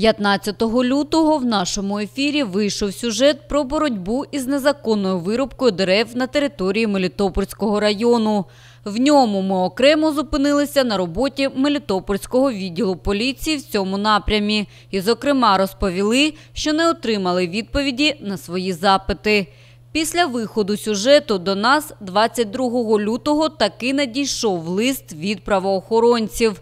15 лютого в нашому ефірі вийшов сюжет про боротьбу із незаконною вирубкою дерев на території Мелітопольського району. В ньому ми окремо зупинилися на роботі Мелітопольського відділу поліції в цьому напрямі і, зокрема, розповіли, що не отримали відповіді на свої запити. Після виходу сюжету до нас 22 лютого таки надійшов лист від правоохоронців.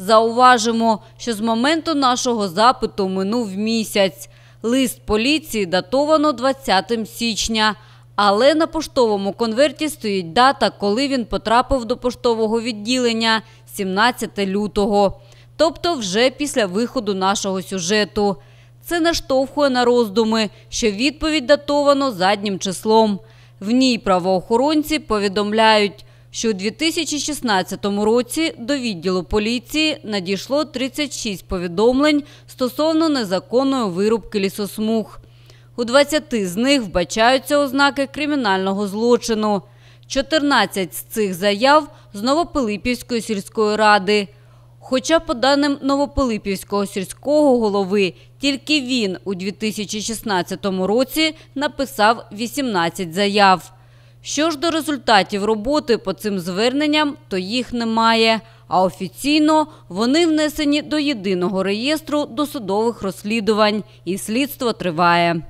Зауважимо, що з моменту нашого запиту минув місяць. Лист поліції датовано 20 січня, але на поштовому конверті стоїть дата, коли він потрапив до поштового відділення 17 лютого, тобто вже після виходу нашого сюжету. Це наштовхує на роздуми, що відповідь датовано заднім числом. В ній правоохоронці повідомляють що у 2016 році до відділу поліції надійшло 36 повідомлень стосовно незаконної вирубки лісосмуг. У 20 з них вбачаються ознаки кримінального злочину. 14 з цих заяв з Новопилипівської сільської ради. Хоча, по даним Новопилипівського сільського голови, тільки він у 2016 році написав 18 заяв. Що ж до результатів роботи по цим зверненням, то їх немає. А офіційно вони внесені до єдиного реєстру досудових розслідувань, і слідство триває.